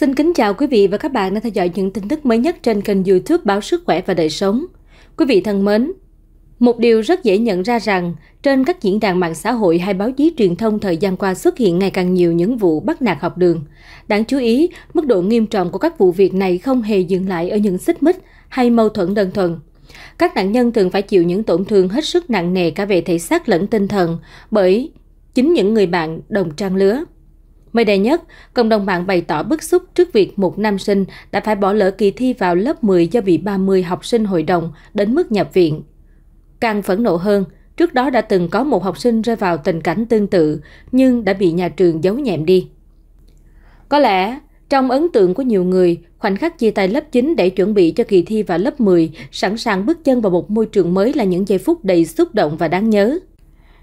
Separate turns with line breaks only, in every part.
Xin kính chào quý vị và các bạn đang theo dõi những tin tức mới nhất trên kênh YouTube Báo Sức khỏe và Đời sống. Quý vị thân mến, một điều rất dễ nhận ra rằng trên các diễn đàn mạng xã hội hay báo chí truyền thông thời gian qua xuất hiện ngày càng nhiều những vụ bắt nạt học đường. Đáng chú ý, mức độ nghiêm trọng của các vụ việc này không hề dừng lại ở những xích mích hay mâu thuẫn đơn thuần. Các nạn nhân thường phải chịu những tổn thương hết sức nặng nề cả về thể xác lẫn tinh thần bởi chính những người bạn đồng trang lứa. Mới đây nhất, cộng đồng mạng bày tỏ bức xúc trước việc một nam sinh đã phải bỏ lỡ kỳ thi vào lớp 10 do bị 30 học sinh hội đồng đến mức nhập viện. Càng phẫn nộ hơn, trước đó đã từng có một học sinh rơi vào tình cảnh tương tự nhưng đã bị nhà trường giấu nhẹm đi. Có lẽ, trong ấn tượng của nhiều người, khoảnh khắc chia tay lớp 9 để chuẩn bị cho kỳ thi vào lớp 10, sẵn sàng bước chân vào một môi trường mới là những giây phút đầy xúc động và đáng nhớ.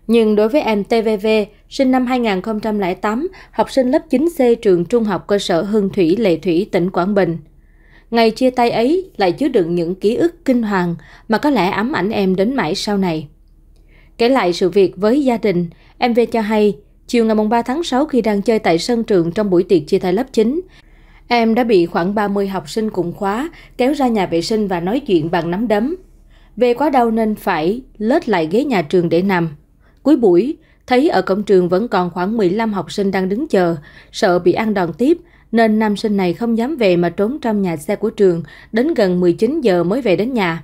Nhưng đối với em TVV, sinh năm 2008, học sinh lớp 9C trường Trung học cơ sở Hương Thủy Lệ Thủy, tỉnh Quảng Bình. Ngày chia tay ấy lại chứa đựng những ký ức kinh hoàng mà có lẽ ám ảnh em đến mãi sau này. Kể lại sự việc với gia đình, em V cho hay, chiều ngày 3 tháng 6 khi đang chơi tại sân trường trong buổi tiệc chia tay lớp 9, em đã bị khoảng 30 học sinh cùng khóa kéo ra nhà vệ sinh và nói chuyện bằng nắm đấm. Về quá đau nên phải lết lại ghế nhà trường để nằm. Cuối buổi, Thấy ở cổng trường vẫn còn khoảng 15 học sinh đang đứng chờ, sợ bị ăn đòn tiếp, nên nam sinh này không dám về mà trốn trong nhà xe của trường, đến gần 19 giờ mới về đến nhà.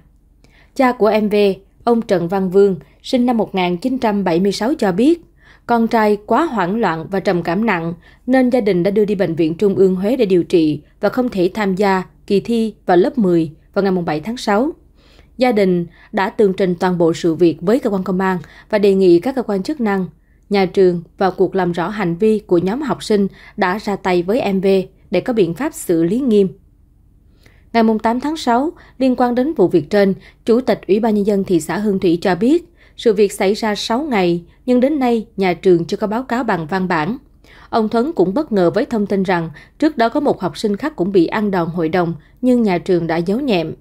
Cha của em về, ông Trần Văn Vương, sinh năm 1976 cho biết, con trai quá hoảng loạn và trầm cảm nặng nên gia đình đã đưa đi Bệnh viện Trung ương Huế để điều trị và không thể tham gia kỳ thi vào lớp 10 vào ngày 7 tháng 6. Gia đình đã tường trình toàn bộ sự việc với cơ quan công an và đề nghị các cơ quan chức năng, nhà trường vào cuộc làm rõ hành vi của nhóm học sinh đã ra tay với em V để có biện pháp xử lý nghiêm. Ngày 8 tháng 6, liên quan đến vụ việc trên, Chủ tịch Ủy ban Nhân dân thị xã Hương Thủy cho biết, sự việc xảy ra 6 ngày, nhưng đến nay nhà trường chưa có báo cáo bằng văn bản. Ông Thuấn cũng bất ngờ với thông tin rằng trước đó có một học sinh khác cũng bị ăn đòn hội đồng, nhưng nhà trường đã giấu nhẹm.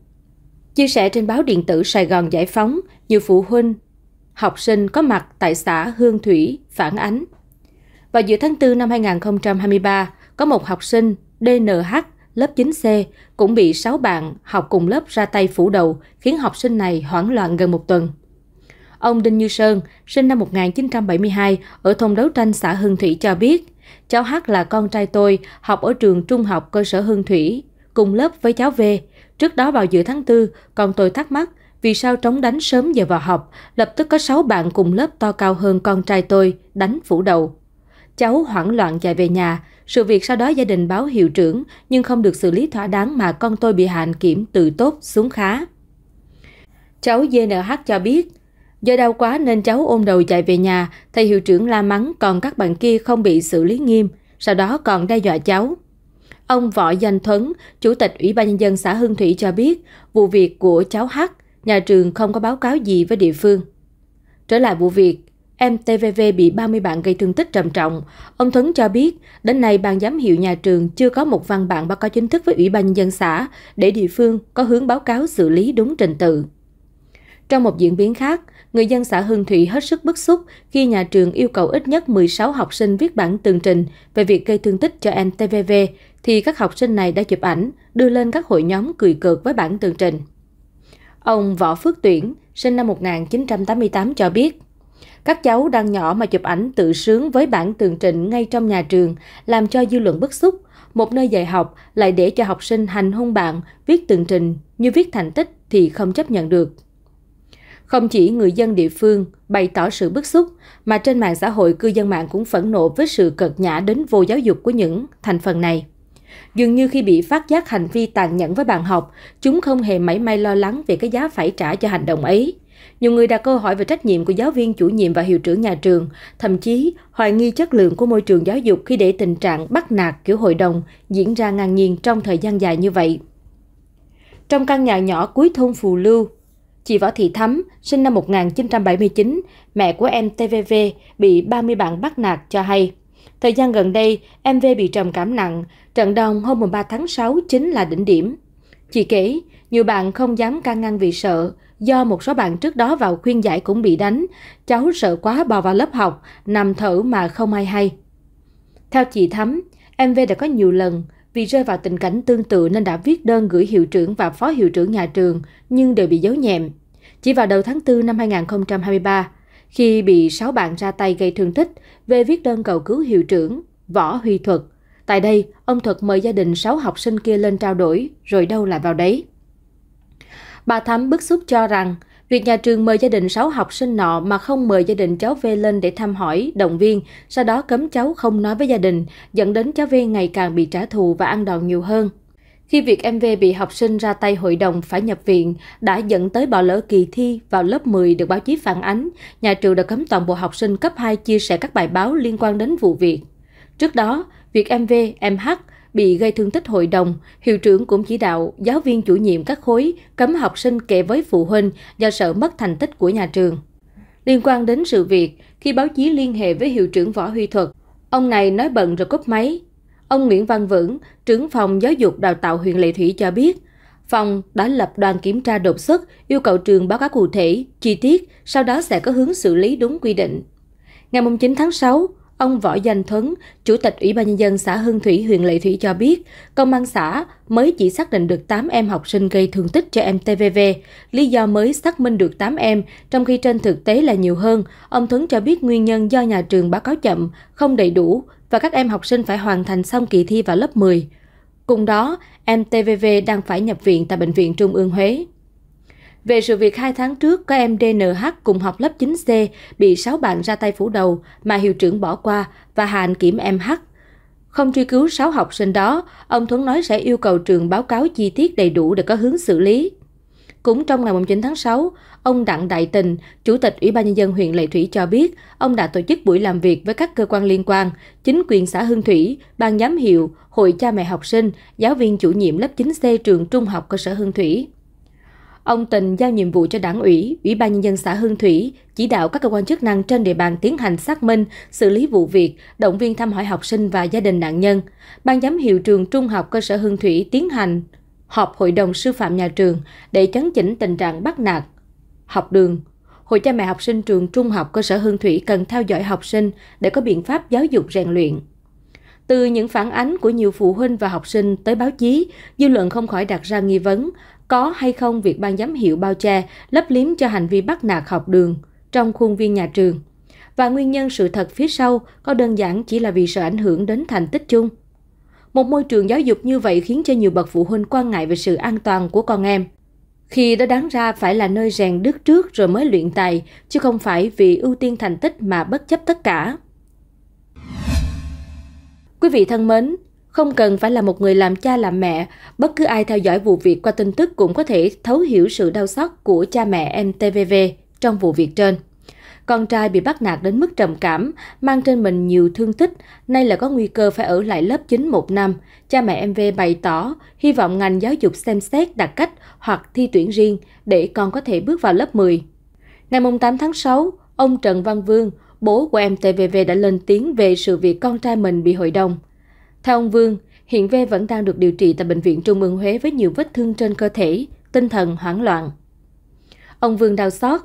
Chia sẻ trên báo điện tử Sài Gòn Giải Phóng, nhiều phụ huynh, học sinh có mặt tại xã Hương Thủy phản ánh. Vào giữa tháng 4 năm 2023, có một học sinh DNH lớp 9C cũng bị 6 bạn học cùng lớp ra tay phủ đầu, khiến học sinh này hoảng loạn gần một tuần. Ông Đinh Như Sơn, sinh năm 1972, ở thôn đấu tranh xã Hương Thủy cho biết, cháu H là con trai tôi, học ở trường trung học cơ sở Hương Thủy, cùng lớp với cháu V, Trước đó vào giữa tháng 4, con tôi thắc mắc vì sao trống đánh sớm giờ vào học, lập tức có 6 bạn cùng lớp to cao hơn con trai tôi, đánh phủ đầu. Cháu hoảng loạn chạy về nhà, sự việc sau đó gia đình báo hiệu trưởng nhưng không được xử lý thỏa đáng mà con tôi bị hạn kiểm từ tốt xuống khá. Cháu JNH cho biết, do đau quá nên cháu ôm đầu chạy về nhà, thầy hiệu trưởng la mắng còn các bạn kia không bị xử lý nghiêm, sau đó còn đe dọa cháu. Ông Võ Danh Thuấn, Chủ tịch Ủy ban Nhân dân xã Hương Thủy cho biết vụ việc của cháu H, nhà trường không có báo cáo gì với địa phương. Trở lại vụ việc, em TVV bị 30 bạn gây thương tích trầm trọng. Ông Thuấn cho biết, đến nay ban giám hiệu nhà trường chưa có một văn bản báo cáo chính thức với Ủy ban Nhân dân xã để địa phương có hướng báo cáo xử lý đúng trình tự. Trong một diễn biến khác, người dân xã Hương Thủy hết sức bức xúc khi nhà trường yêu cầu ít nhất 16 học sinh viết bản tường trình về việc gây thương tích cho em TVV thì các học sinh này đã chụp ảnh, đưa lên các hội nhóm cười cợt với bản tường trình. Ông Võ Phước Tuyển, sinh năm 1988 cho biết, các cháu đang nhỏ mà chụp ảnh tự sướng với bản tường trình ngay trong nhà trường, làm cho dư luận bức xúc. Một nơi dạy học lại để cho học sinh hành hung bạn, viết tường trình như viết thành tích thì không chấp nhận được. Không chỉ người dân địa phương bày tỏ sự bức xúc, mà trên mạng xã hội cư dân mạng cũng phẫn nộ với sự cợt nhã đến vô giáo dục của những thành phần này. Dường như khi bị phát giác hành vi tàn nhẫn với bạn học, chúng không hề mảy may lo lắng về cái giá phải trả cho hành động ấy. Nhiều người đặt câu hỏi về trách nhiệm của giáo viên chủ nhiệm và hiệu trưởng nhà trường, thậm chí hoài nghi chất lượng của môi trường giáo dục khi để tình trạng bắt nạt kiểu hội đồng diễn ra ngang nhiên trong thời gian dài như vậy. Trong căn nhà nhỏ cuối thôn Phù Lưu, chị Võ Thị Thắm, sinh năm 1979, mẹ của em TVV, bị 30 bạn bắt nạt cho hay – Thời gian gần đây, MV bị trầm cảm nặng, trận đòn hôm 3 tháng 6 chính là đỉnh điểm. Chị kể, nhiều bạn không dám can ngăn vì sợ, do một số bạn trước đó vào khuyên giải cũng bị đánh, cháu sợ quá bò vào lớp học, nằm thở mà không ai hay. Theo chị Thắm, MV đã có nhiều lần, vì rơi vào tình cảnh tương tự nên đã viết đơn gửi hiệu trưởng và phó hiệu trưởng nhà trường, nhưng đều bị giấu nhẹm. Chỉ vào đầu tháng 4 năm 2023, khi bị sáu bạn ra tay gây thương tích, về viết đơn cầu cứu hiệu trưởng Võ Huy Thuật. Tại đây, ông Thuật mời gia đình sáu học sinh kia lên trao đổi, rồi đâu lại vào đấy. Bà Thắm bức xúc cho rằng, Việc nhà trường mời gia đình sáu học sinh nọ mà không mời gia đình cháu V lên để thăm hỏi, động viên, sau đó cấm cháu không nói với gia đình, dẫn đến cháu V ngày càng bị trả thù và ăn đòn nhiều hơn. Khi việc em V bị học sinh ra tay hội đồng phải nhập viện đã dẫn tới bỏ lỡ kỳ thi vào lớp 10 được báo chí phản ánh, nhà trường đã cấm toàn bộ học sinh cấp 2 chia sẻ các bài báo liên quan đến vụ việc. Trước đó, việc em V, em H bị gây thương tích hội đồng, hiệu trưởng cũng chỉ đạo giáo viên chủ nhiệm các khối cấm học sinh kể với phụ huynh do sợ mất thành tích của nhà trường. Liên quan đến sự việc, khi báo chí liên hệ với hiệu trưởng Võ Huy Thuật, ông này nói bận rồi cúp máy, Ông Nguyễn Văn Vững, trưởng phòng giáo dục đào tạo huyện Lệ Thủy cho biết, phòng đã lập đoàn kiểm tra đột xuất, yêu cầu trường báo cáo cụ thể, chi tiết, sau đó sẽ có hướng xử lý đúng quy định. Ngày 9 tháng 6, Ông Võ Danh Thuấn, Chủ tịch Ủy ban Nhân dân xã Hưng Thủy, huyện Lệ Thủy cho biết, công an xã mới chỉ xác định được 8 em học sinh gây thương tích cho em TVV. Lý do mới xác minh được 8 em, trong khi trên thực tế là nhiều hơn. Ông Thuấn cho biết nguyên nhân do nhà trường báo cáo chậm, không đầy đủ và các em học sinh phải hoàn thành xong kỳ thi vào lớp 10. Cùng đó, em TVV đang phải nhập viện tại Bệnh viện Trung ương Huế. Về sự việc hai tháng trước có em DNH cùng học lớp 9C bị 6 bạn ra tay phủ đầu mà hiệu trưởng bỏ qua và hạn kiểm em H. Không truy cứu 6 học sinh đó, ông Thuấn nói sẽ yêu cầu trường báo cáo chi tiết đầy đủ để có hướng xử lý. Cũng trong ngày 9 tháng 6, ông Đặng Đại Tình, Chủ tịch Ủy ban Nhân dân huyện Lệ Thủy cho biết, ông đã tổ chức buổi làm việc với các cơ quan liên quan, chính quyền xã Hương Thủy, ban giám hiệu, hội cha mẹ học sinh, giáo viên chủ nhiệm lớp 9C trường trung học cơ sở Hương Thủy. Ông Tình giao nhiệm vụ cho đảng ủy, ủy ban nhân dân xã Hương Thủy, chỉ đạo các cơ quan chức năng trên địa bàn tiến hành xác minh, xử lý vụ việc, động viên thăm hỏi học sinh và gia đình nạn nhân. Ban giám hiệu trường trung học cơ sở Hương Thủy tiến hành họp hội đồng sư phạm nhà trường để chấn chỉnh tình trạng bắt nạt, học đường. Hội cha mẹ học sinh trường trung học cơ sở Hương Thủy cần theo dõi học sinh để có biện pháp giáo dục rèn luyện. Từ những phản ánh của nhiều phụ huynh và học sinh tới báo chí, dư luận không khỏi đặt ra nghi vấn có hay không việc ban giám hiệu bao che, lấp liếm cho hành vi bắt nạt học đường trong khuôn viên nhà trường. Và nguyên nhân sự thật phía sau có đơn giản chỉ là vì sợ ảnh hưởng đến thành tích chung. Một môi trường giáo dục như vậy khiến cho nhiều bậc phụ huynh quan ngại về sự an toàn của con em. Khi đã đáng ra phải là nơi rèn đức trước rồi mới luyện tài, chứ không phải vì ưu tiên thành tích mà bất chấp tất cả. Quý vị thân mến, không cần phải là một người làm cha làm mẹ, bất cứ ai theo dõi vụ việc qua tin tức cũng có thể thấu hiểu sự đau xót của cha mẹ MTVV trong vụ việc trên. Con trai bị bắt nạt đến mức trầm cảm, mang trên mình nhiều thương tích, nay là có nguy cơ phải ở lại lớp 9 một năm. Cha mẹ MV bày tỏ hy vọng ngành giáo dục xem xét đặt cách hoặc thi tuyển riêng để con có thể bước vào lớp 10. Ngày 8 tháng 6, ông Trần Văn Vương, bố của MTVV đã lên tiếng về sự việc con trai mình bị hội đồng. Theo ông Vương, hiện V vẫn đang được điều trị tại Bệnh viện Trung ương Huế với nhiều vết thương trên cơ thể, tinh thần hoảng loạn. Ông Vương đau xót.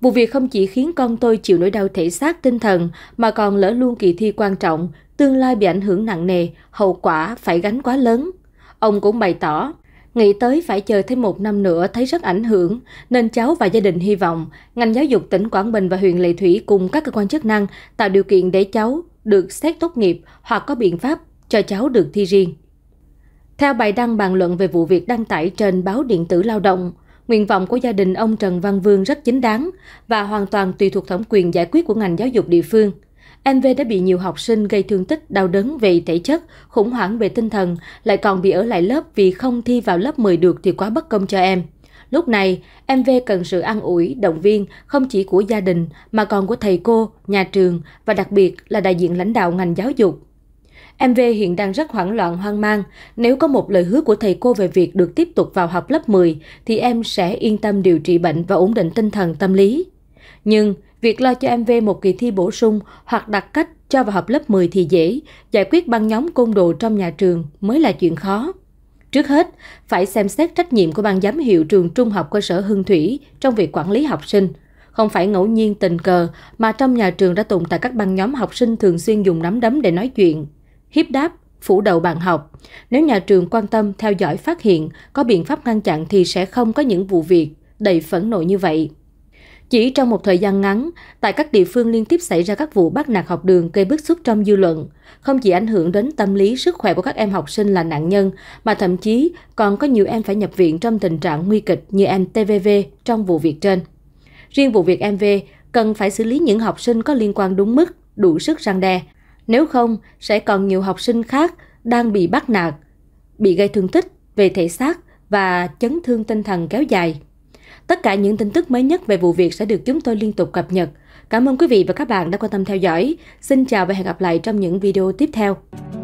Vụ việc không chỉ khiến con tôi chịu nỗi đau thể xác tinh thần mà còn lỡ luôn kỳ thi quan trọng, tương lai bị ảnh hưởng nặng nề, hậu quả phải gánh quá lớn. Ông cũng bày tỏ, nghĩ tới phải chờ thêm một năm nữa thấy rất ảnh hưởng, nên cháu và gia đình hy vọng ngành giáo dục tỉnh Quảng Bình và huyện Lệ Thủy cùng các cơ quan chức năng tạo điều kiện để cháu được xét tốt nghiệp hoặc có biện pháp cho cháu được thi riêng. Theo bài đăng bàn luận về vụ việc đăng tải trên báo điện tử lao động, nguyện vọng của gia đình ông Trần Văn Vương rất chính đáng và hoàn toàn tùy thuộc thẩm quyền giải quyết của ngành giáo dục địa phương. MV đã bị nhiều học sinh gây thương tích đau đớn về thể chất, khủng hoảng về tinh thần, lại còn bị ở lại lớp vì không thi vào lớp 10 được thì quá bất công cho em. Lúc này, MV cần sự an ủi, động viên không chỉ của gia đình mà còn của thầy cô, nhà trường và đặc biệt là đại diện lãnh đạo ngành giáo dục. Em V hiện đang rất hoảng loạn hoang mang. Nếu có một lời hứa của thầy cô về việc được tiếp tục vào học lớp 10, thì em sẽ yên tâm điều trị bệnh và ổn định tinh thần tâm lý. Nhưng, việc lo cho em V một kỳ thi bổ sung hoặc đặt cách cho vào học lớp 10 thì dễ, giải quyết băng nhóm côn đồ trong nhà trường mới là chuyện khó. Trước hết, phải xem xét trách nhiệm của ban giám hiệu trường trung học cơ sở Hưng Thủy trong việc quản lý học sinh. Không phải ngẫu nhiên tình cờ mà trong nhà trường đã tồn tại các băng nhóm học sinh thường xuyên dùng nắm đấm để nói chuyện hiếp đáp, phủ đầu bạn học. Nếu nhà trường quan tâm theo dõi phát hiện, có biện pháp ngăn chặn thì sẽ không có những vụ việc đầy phẫn nộ như vậy. Chỉ trong một thời gian ngắn, tại các địa phương liên tiếp xảy ra các vụ bắt nạt học đường gây bức xúc trong dư luận, không chỉ ảnh hưởng đến tâm lý sức khỏe của các em học sinh là nạn nhân, mà thậm chí còn có nhiều em phải nhập viện trong tình trạng nguy kịch như em TVV trong vụ việc trên. Riêng vụ việc MV cần phải xử lý những học sinh có liên quan đúng mức, đủ sức răng đe, nếu không, sẽ còn nhiều học sinh khác đang bị bắt nạt, bị gây thương tích về thể xác và chấn thương tinh thần kéo dài. Tất cả những tin tức mới nhất về vụ việc sẽ được chúng tôi liên tục cập nhật. Cảm ơn quý vị và các bạn đã quan tâm theo dõi. Xin chào và hẹn gặp lại trong những video tiếp theo.